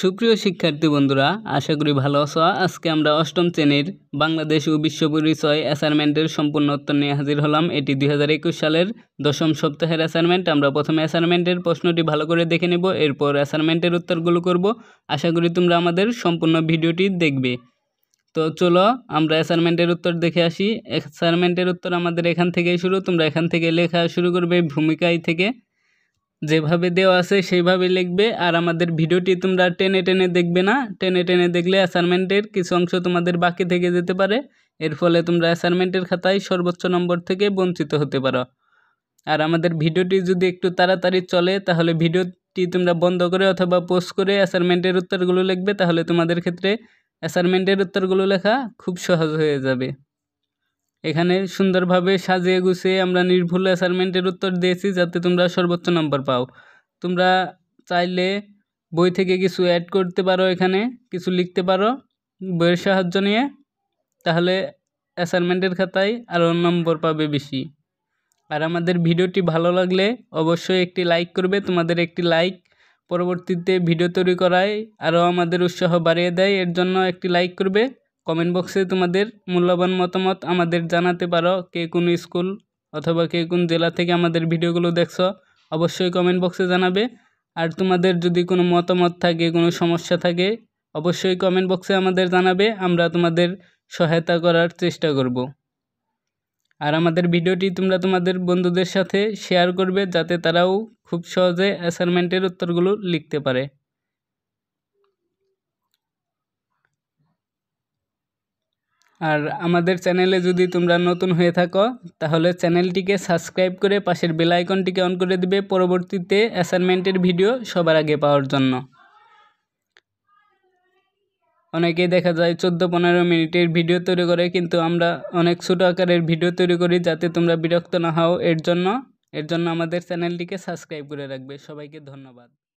সুপ্রিয় শিক্ষার্থী বন্ধুরা আশা করি ভালো আছো আজকে আমরা অষ্টম শ্রেণীর বাংলাদেশ ও বিশ্ব পরিচয় অ্যাসাইনমেন্টের সম্পূর্ণ উত্তর নিয়ে হাজির হলাম এটি দু সালের দশম সপ্তাহের অ্যাসাইনমেন্ট আমরা প্রথমে অ্যাসাইনমেন্টের প্রশ্নটি ভালো করে দেখে নেব এরপর অ্যাসাইনমেন্টের উত্তরগুলো করব আশা করি তোমরা আমাদের সম্পূর্ণ ভিডিওটি দেখবে তো চলো আমরা অ্যাসাইনমেন্টের উত্তর দেখে আসি অ্যাসাইনমেন্টের উত্তর আমাদের এখান থেকেই শুরু তোমরা এখান থেকে লেখা শুরু করবে ভূমিকায় থেকে যেভাবে দেওয়া আছে সেইভাবে লিখবে আর আমাদের ভিডিওটি তোমরা টেনে টেনে দেখবে না টেনে টেনে দেখলে অ্যাসাইনমেন্টের কিছু অংশ তোমাদের বাকি থেকে যেতে পারে এর ফলে তোমরা অ্যাসাইনমেন্টের খাতায় সর্বোচ্চ নম্বর থেকে বঞ্চিত হতে পারো আর আমাদের ভিডিওটি যদি একটু তাড়াতাড়ি চলে তাহলে ভিডিওটি তোমরা বন্ধ করে অথবা পোস্ট করে অ্যাসাইনমেন্টের উত্তরগুলো লিখবে তাহলে তোমাদের ক্ষেত্রে অ্যাসাইনমেন্টের উত্তরগুলো লেখা খুব সহজ হয়ে যাবে এখানে সুন্দরভাবে সাজিয়ে গুছিয়ে আমরা নির্ভুল অ্যাসাইনমেন্টের উত্তর দিয়েছি যাতে তোমরা সর্বোচ্চ নাম্বার পাও তোমরা চাইলে বই থেকে কিছু অ্যাড করতে পারো এখানে কিছু লিখতে পারো বইয়ের সাহায্য নিয়ে তাহলে অ্যাসাইনমেন্টের খাতায় আরও নম্বর পাবে বেশি আর আমাদের ভিডিওটি ভালো লাগলে অবশ্যই একটি লাইক করবে তোমাদের একটি লাইক পরবর্তীতে ভিডিও তৈরি করায় আরও আমাদের উৎসাহ বাড়িয়ে দেয় এর জন্য একটি লাইক করবে কমেন্ট বক্সে তোমাদের মূল্যবান মতামত আমাদের জানাতে পারো কে কোন স্কুল অথবা কে কোন জেলা থেকে আমাদের ভিডিওগুলো দেখছো অবশ্যই কমেন্ট বক্সে জানাবে আর তোমাদের যদি কোনো মতামত থাকে কোনো সমস্যা থাকে অবশ্যই কমেন্ট বক্সে আমাদের জানাবে আমরা তোমাদের সহায়তা করার চেষ্টা করব আর আমাদের ভিডিওটি তোমরা তোমাদের বন্ধুদের সাথে শেয়ার করবে যাতে তারাও খুব সহজে অ্যাসাইনমেন্টের উত্তরগুলো লিখতে পারে আর আমাদের চ্যানেলে যদি তোমরা নতুন হয়ে থাকো তাহলে চ্যানেলটিকে সাবস্ক্রাইব করে পাশের বেল আইকনটিকে অন করে দিবে পরবর্তীতে অ্যাসাইনমেন্টের ভিডিও সবার আগে পাওয়ার জন্য অনেকেই দেখা যায় চোদ্দো পনেরো মিনিটের ভিডিও তৈরি করে কিন্তু আমরা অনেক ছোটো আকারের ভিডিও তৈরি করি যাতে তোমরা বিরক্ত না হও এর জন্য এর জন্য আমাদের চ্যানেলটিকে সাবস্ক্রাইব করে রাখবে সবাইকে ধন্যবাদ